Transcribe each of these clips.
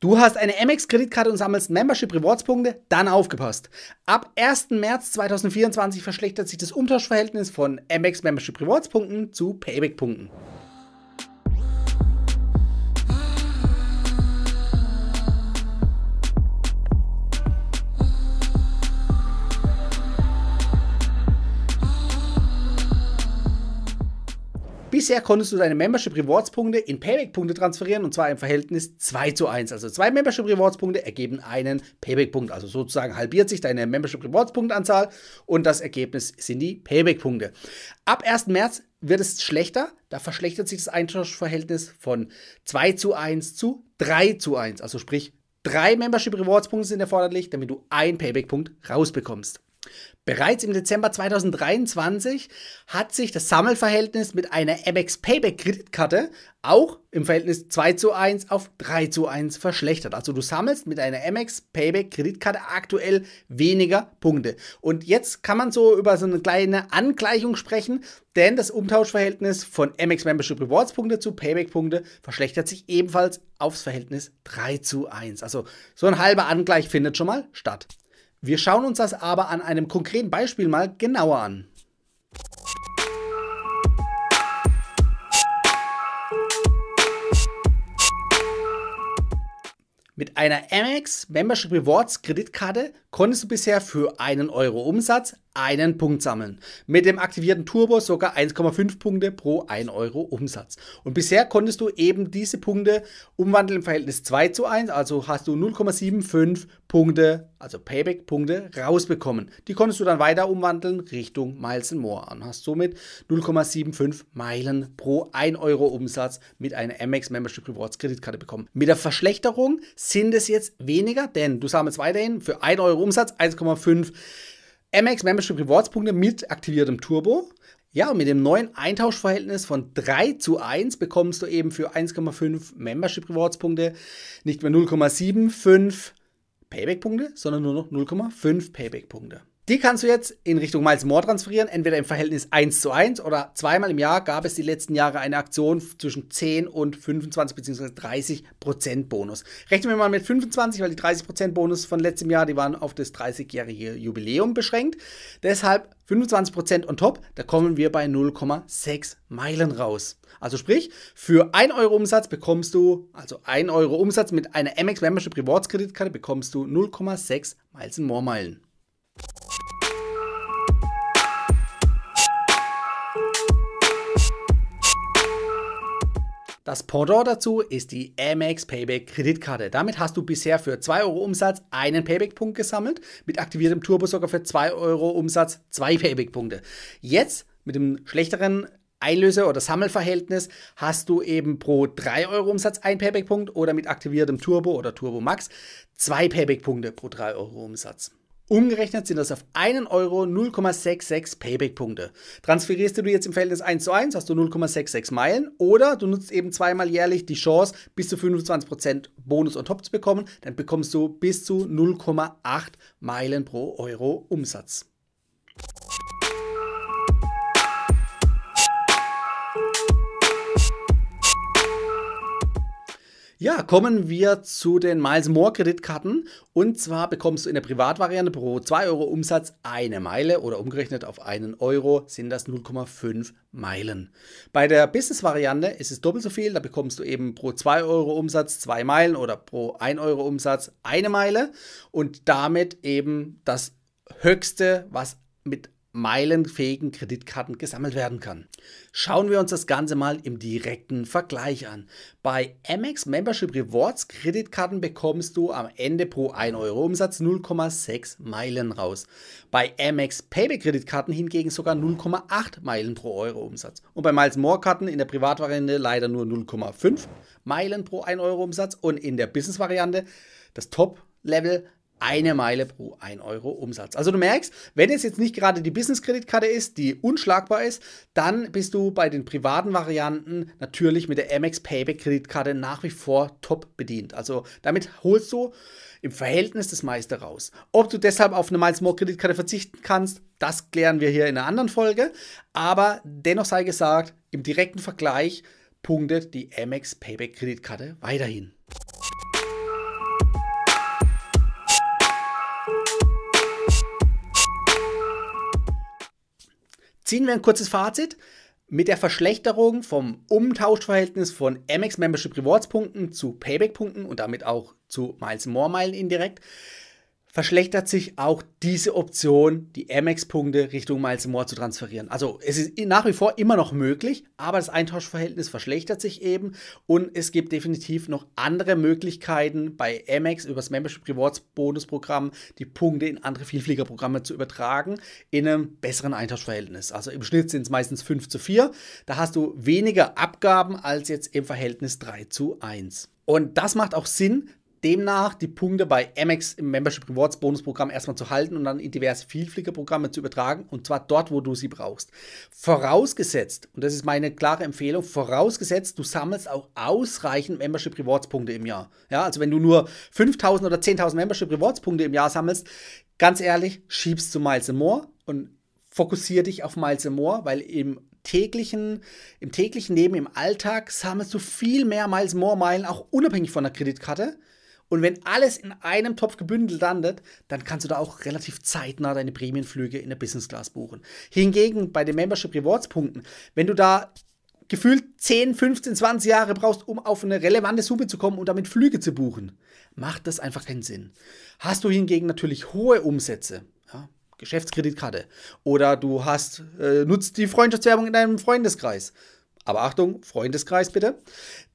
Du hast eine MX-Kreditkarte und sammelst Membership Rewards-Punkte? Dann aufgepasst. Ab 1. März 2024 verschlechtert sich das Umtauschverhältnis von MX Membership Rewards-Punkten zu Payback-Punkten. Bisher konntest du deine Membership Rewards Punkte in Payback Punkte transferieren und zwar im Verhältnis 2 zu 1. Also zwei Membership Rewards Punkte ergeben einen Payback Punkt. Also sozusagen halbiert sich deine Membership Rewards Punktanzahl und das Ergebnis sind die Payback Punkte. Ab 1. März wird es schlechter. Da verschlechtert sich das Eintauschverhältnis von 2 zu 1 zu 3 zu 1. Also sprich, drei Membership Rewards Punkte sind erforderlich, damit du einen Payback Punkt rausbekommst. Bereits im Dezember 2023 hat sich das Sammelverhältnis mit einer MX Payback Kreditkarte auch im Verhältnis 2 zu 1 auf 3 zu 1 verschlechtert. Also du sammelst mit einer MX Payback Kreditkarte aktuell weniger Punkte. Und jetzt kann man so über so eine kleine Angleichung sprechen, denn das Umtauschverhältnis von MX Membership Rewards Punkte zu Payback Punkte verschlechtert sich ebenfalls aufs Verhältnis 3 zu 1. Also so ein halber Angleich findet schon mal statt. Wir schauen uns das aber an einem konkreten Beispiel mal genauer an. Mit einer Amex Membership Rewards Kreditkarte konntest du bisher für einen Euro Umsatz einen Punkt sammeln. Mit dem aktivierten Turbo sogar 1,5 Punkte pro 1 Euro Umsatz. Und bisher konntest du eben diese Punkte umwandeln im Verhältnis 2 zu 1, also hast du 0,75 Punkte, also Payback-Punkte rausbekommen. Die konntest du dann weiter umwandeln Richtung Miles More und hast somit 0,75 Meilen pro 1 Euro Umsatz mit einer MX Membership Rewards Kreditkarte bekommen. Mit der Verschlechterung sind es jetzt weniger, denn du sammelst weiterhin für 1 Euro Umsatz 1,5 MX Membership Rewards Punkte mit aktiviertem Turbo. Ja, und mit dem neuen Eintauschverhältnis von 3 zu 1 bekommst du eben für 1,5 Membership Rewards Punkte nicht mehr 0,75 Payback Punkte, sondern nur noch 0,5 Payback Punkte. Die kannst du jetzt in Richtung Miles Moore transferieren, entweder im Verhältnis 1 zu 1 oder zweimal im Jahr gab es die letzten Jahre eine Aktion zwischen 10 und 25 bzw. 30 Bonus. Rechnen wir mal mit 25, weil die 30 Bonus von letztem Jahr, die waren auf das 30-jährige Jubiläum beschränkt. Deshalb 25 on top, da kommen wir bei 0,6 Meilen raus. Also sprich, für 1 Euro Umsatz bekommst du, also 1 Euro Umsatz mit einer MX Membership Rewards Kreditkarte bekommst du 0,6 Miles More Meilen. Das Pendant dazu ist die Amex Payback Kreditkarte. Damit hast du bisher für 2 Euro Umsatz einen Payback-Punkt gesammelt, mit aktiviertem Turbo sogar für 2 Euro Umsatz zwei Payback-Punkte. Jetzt mit dem schlechteren Einlöse- oder Sammelverhältnis hast du eben pro 3 Euro Umsatz ein Payback-Punkt oder mit aktiviertem Turbo oder Turbo Max zwei Payback-Punkte pro 3 Euro Umsatz. Umgerechnet sind das auf einen Euro 0,66 Payback-Punkte. Transferierst du jetzt im Verhältnis 1 zu 1, hast du 0,66 Meilen oder du nutzt eben zweimal jährlich die Chance, bis zu 25% Bonus on Top zu bekommen, dann bekommst du bis zu 0,8 Meilen pro Euro Umsatz. Ja, kommen wir zu den Miles More Kreditkarten. Und zwar bekommst du in der Privatvariante pro 2 Euro Umsatz eine Meile oder umgerechnet auf einen Euro sind das 0,5 Meilen. Bei der Business-Variante ist es doppelt so viel. Da bekommst du eben pro 2 Euro Umsatz 2 Meilen oder pro 1 Euro Umsatz eine Meile und damit eben das Höchste, was mit meilenfähigen Kreditkarten gesammelt werden kann. Schauen wir uns das Ganze mal im direkten Vergleich an. Bei Amex Membership Rewards Kreditkarten bekommst du am Ende pro 1 Euro Umsatz 0,6 Meilen raus. Bei Amex Payback Kreditkarten hingegen sogar 0,8 Meilen pro Euro Umsatz. Und bei Miles More Karten in der Privatvariante leider nur 0,5 Meilen pro 1 Euro Umsatz und in der Business Variante das Top Level eine Meile pro 1 Euro Umsatz. Also du merkst, wenn es jetzt nicht gerade die Business-Kreditkarte ist, die unschlagbar ist, dann bist du bei den privaten Varianten natürlich mit der Amex Payback-Kreditkarte nach wie vor top bedient. Also damit holst du im Verhältnis das meiste raus. Ob du deshalb auf eine Miles More Kreditkarte verzichten kannst, das klären wir hier in einer anderen Folge. Aber dennoch sei gesagt, im direkten Vergleich punktet die Amex Payback Kreditkarte weiterhin. Ziehen wir ein kurzes Fazit. Mit der Verschlechterung vom Umtauschverhältnis von MX Membership Rewards Punkten zu Payback Punkten und damit auch zu Miles More Meilen indirekt verschlechtert sich auch diese Option, die Amex-Punkte Richtung Miles Moore zu transferieren. Also es ist nach wie vor immer noch möglich, aber das Eintauschverhältnis verschlechtert sich eben und es gibt definitiv noch andere Möglichkeiten bei Amex über das Membership Rewards Bonusprogramm die Punkte in andere Vielfliegerprogramme zu übertragen in einem besseren Eintauschverhältnis. Also im Schnitt sind es meistens 5 zu 4. Da hast du weniger Abgaben als jetzt im Verhältnis 3 zu 1. Und das macht auch Sinn, demnach die Punkte bei Amex im Membership Rewards Bonusprogramm erstmal zu halten und dann in diverse Vielfliegerprogramme zu übertragen und zwar dort, wo du sie brauchst. Vorausgesetzt, und das ist meine klare Empfehlung, vorausgesetzt, du sammelst auch ausreichend Membership Rewards Punkte im Jahr. Ja, also wenn du nur 5000 oder 10.000 Membership Rewards Punkte im Jahr sammelst, ganz ehrlich, schiebst du Miles More und fokussiere dich auf Miles More, weil im täglichen, im täglichen Leben, im Alltag sammelst du viel mehr Miles More Meilen, auch unabhängig von der Kreditkarte, und wenn alles in einem Topf gebündelt landet, dann kannst du da auch relativ zeitnah deine Prämienflüge in der Business Class buchen. Hingegen bei den Membership Rewards Punkten, wenn du da gefühlt 10, 15, 20 Jahre brauchst, um auf eine relevante Summe zu kommen und damit Flüge zu buchen, macht das einfach keinen Sinn. Hast du hingegen natürlich hohe Umsätze, ja, Geschäftskreditkarte, oder du hast, äh, nutzt die Freundschaftswerbung in deinem Freundeskreis, aber Achtung, Freundeskreis bitte,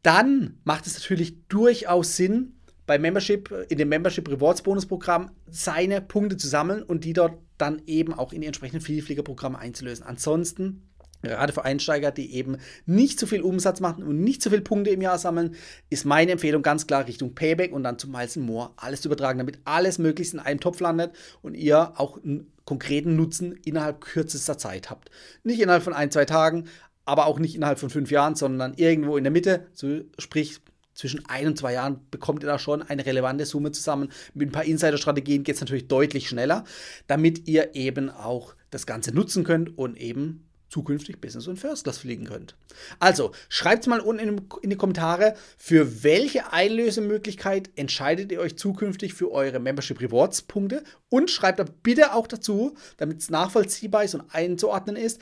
dann macht es natürlich durchaus Sinn, bei Membership, in dem Membership Rewards Bonus Programm seine Punkte zu sammeln und die dort dann eben auch in die entsprechenden Vielfliegerprogramme einzulösen. Ansonsten Gerade für Einsteiger, die eben nicht so viel Umsatz machen und nicht so viele Punkte im Jahr sammeln, ist meine Empfehlung ganz klar Richtung Payback und dann zum Miles Moore alles zu übertragen, damit alles möglichst in einem Topf landet und ihr auch einen konkreten Nutzen innerhalb kürzester Zeit habt. Nicht innerhalb von ein, zwei Tagen, aber auch nicht innerhalb von fünf Jahren, sondern irgendwo in der Mitte, so sprich zwischen ein und zwei Jahren bekommt ihr da schon eine relevante Summe zusammen. Mit ein paar Insider-Strategien geht es natürlich deutlich schneller, damit ihr eben auch das Ganze nutzen könnt und eben zukünftig Business und First Class fliegen könnt. Also schreibt mal unten in die Kommentare, für welche Einlösemöglichkeit entscheidet ihr euch zukünftig für eure Membership Rewards Punkte und schreibt da bitte auch dazu, damit es nachvollziehbar ist und einzuordnen ist,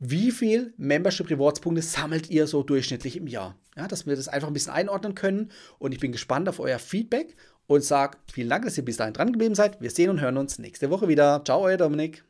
wie viel Membership Rewards Punkte sammelt ihr so durchschnittlich im Jahr. Ja, dass wir das einfach ein bisschen einordnen können. Und ich bin gespannt auf euer Feedback und sage vielen Dank, dass ihr bis dahin dran geblieben seid. Wir sehen und hören uns nächste Woche wieder. Ciao, euer Dominik.